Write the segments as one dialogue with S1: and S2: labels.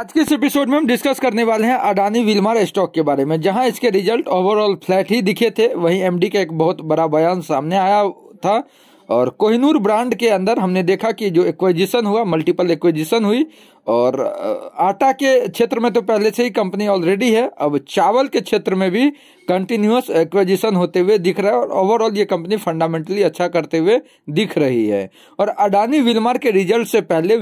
S1: आज के इस एपिसोड में हम डिस्कस करने वाले हैं अडानी विलमार स्टॉक के बारे में जहां इसके रिजल्ट ओवरऑल फ्लैट ही दिखे थे वहीं एमडी का एक बहुत बड़ा बयान सामने आया था और कोहिनूर ब्रांड के अंदर हमने देखा कि जो एक्विजिशन हुआ मल्टीपल एक्विजिशन हुई और आटा के क्षेत्र में तो पहले से ही कंपनी ऑलरेडी है अब चावल के क्षेत्र में भी कंटिन्यूस एक्विजिशन होते हुए दिख रहा है और ओवरऑल ये कंपनी फंडामेंटली अच्छा करते हुए दिख रही है और अडानी विलमार के रिजल्ट से पहले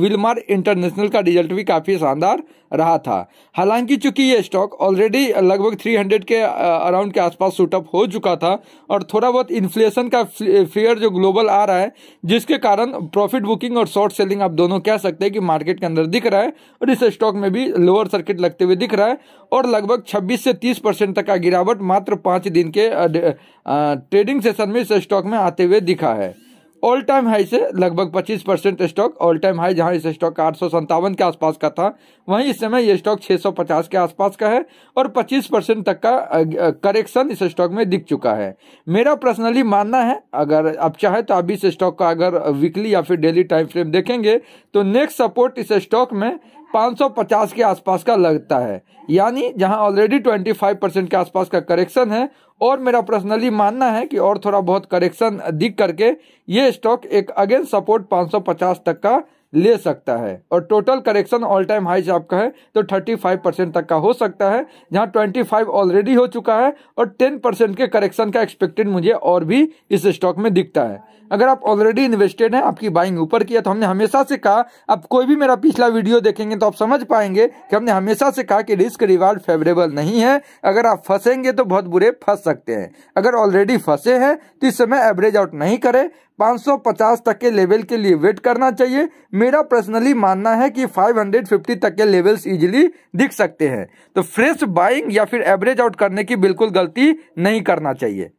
S1: विलमार इंटरनेशनल का रिजल्ट भी काफ़ी शानदार रहा था हालांकि चूंकि ये स्टॉक ऑलरेडी लगभग 300 के अराउंड के आसपास सूटअप हो चुका था और थोड़ा बहुत इन्फ्लेशन का फेयर जो ग्लोबल आ रहा है जिसके कारण प्रॉफिट बुकिंग और शॉर्ट सेलिंग आप दोनों कह सकते हैं कि मार्केट के अंदर दिख रहा है और इस स्टॉक में भी लोअर सर्किट लगते हुए दिख रहा है और लगभग 26 से 30 परसेंट तक का गिरावट मात्र पांच दिन के ट्रेडिंग सेशन में इस स्टॉक में आते हुए दिखा है ऑल टाइम हाई से लगभग 25 percent stock all time high जहां इस स्टॉक का आठ के आसपास का था वहीं इस समय ये स्टॉक 650 के आसपास का है और 25 परसेंट तक का करेक्शन इस स्टॉक में दिख चुका है मेरा पर्सनली मानना है अगर आप चाहे तो आप इस स्टॉक का अगर वीकली या फिर डेली टाइम फ्रेम देखेंगे तो नेक्स्ट सपोर्ट इस स्टॉक में 550 के आसपास का लगता है यानी जहां ऑलरेडी 25 परसेंट के आसपास का करेक्शन है और मेरा पर्सनली मानना है कि और थोड़ा बहुत करेक्शन दिख करके ये स्टॉक एक अगेन सपोर्ट 550 तक का ले सकता है और total correction all time high आपका है तो 35 परसेंट तक का हो सकता है जहां 25 ऑलरेडी हो चुका है और 10 परसेंट के करेक्शन का एक्सपेक्टेड मुझे और भी इस स्टॉक में दिखता है अगर आप ऑलरेडी इन्वेस्टेड हैं आपकी बाइंग ऊपर किया तो हमने हमेशा से कहा आप कोई भी मेरा पिछला वीडियो देखेंगे तो आप समझ पाएंगे कि हमने हमेशा से कहा कि रिस्क रिवार्ड फेवरेबल नहीं है अगर आप फंसेंगे तो बहुत बुरे फंस सकते हैं अगर ऑलरेडी फंसे हैं तो इस समय एवरेज आउट नहीं करें 550 तक के लेवल के लिए वेट करना चाहिए मेरा पर्सनली मानना है कि 550 तक के लेवल्स इजीली दिख सकते हैं तो फ्रेश बाइंग या फिर एवरेज आउट करने की बिल्कुल गलती नहीं करना चाहिए